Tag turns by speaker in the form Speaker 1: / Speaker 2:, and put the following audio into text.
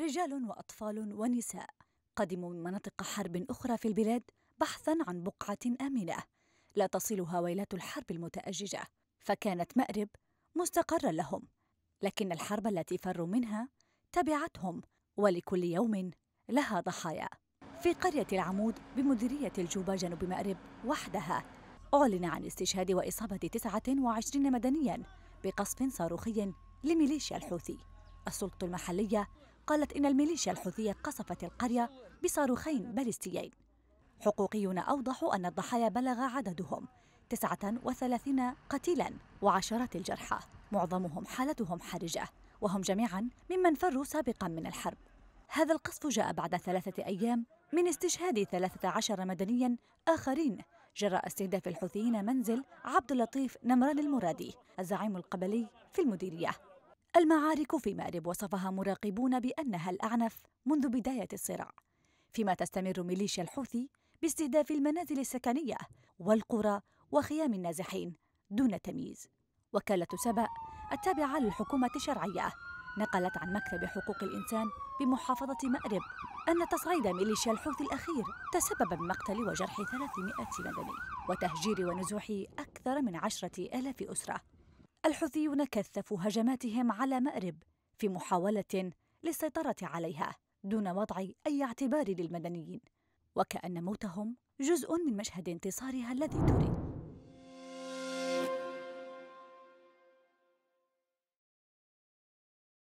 Speaker 1: رجال وأطفال ونساء قدموا من مناطق حرب أخرى في البلاد بحثا عن بقعة آمنة لا تصلها ويلات الحرب المتأججة فكانت مأرب مستقرا لهم لكن الحرب التي فروا منها تبعتهم ولكل يوم لها ضحايا في قرية العمود بمديرية الجوبة جنوب مأرب وحدها أعلن عن استشهاد وإصابة 29 مدنيا بقصف صاروخي لميليشيا الحوثي السلطة المحلية قالت إن الميليشيا الحوثية قصفت القرية بصاروخين باليستيين حقوقيون أوضحوا أن الضحايا بلغ عددهم 39 قتيلا وعشرات الجرحى معظمهم حالتهم حرجة وهم جميعا ممن فروا سابقا من الحرب هذا القصف جاء بعد ثلاثة أيام من استشهاد 13 مدنيا آخرين جراء استهداف الحوثيين منزل عبد اللطيف نمران المرادي الزعيم القبلي في المديرية المعارك في مأرب وصفها مراقبون بأنها الأعنف منذ بداية الصراع فيما تستمر ميليشيا الحوثي باستهداف المنازل السكنية والقرى وخيام النازحين دون تمييز وكالة سبأ التابعة للحكومة الشرعية نقلت عن مكتب حقوق الإنسان بمحافظة مأرب أن تصعيد ميليشيا الحوثي الأخير تسبب بمقتل وجرح 300 مدني وتهجير ونزوح أكثر من عشرة آلاف أسرة الحوثيون كثفوا هجماتهم على مأرب في محاولة للسيطرة عليها دون وضع أي اعتبار للمدنيين وكأن موتهم جزء من مشهد انتصارها الذي تريد.